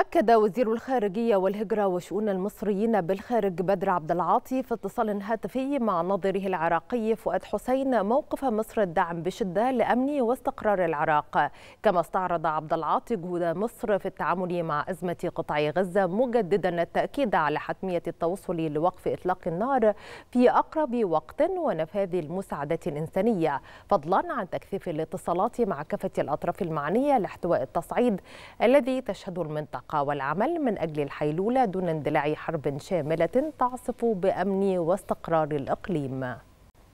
أكد وزير الخارجية والهجرة وشؤون المصريين بالخارج بدر عبد العاطي في اتصال هاتفي مع ناظره العراقي فؤاد حسين موقف مصر الدعم بشدة لأمن واستقرار العراق كما استعرض عبد العاطي جهود مصر في التعامل مع أزمة قطاع غزة مجددا التأكيد على حتمية التوصل لوقف إطلاق النار في أقرب وقت ونفاذ المساعدات الإنسانية فضلا عن تكثيف الاتصالات مع كافة الأطراف المعنية لاحتواء التصعيد الذي تشهده المنطقة الثقة والعمل من أجل الحيلولة دون اندلاع حرب شاملة تعصف بأمن واستقرار الإقليم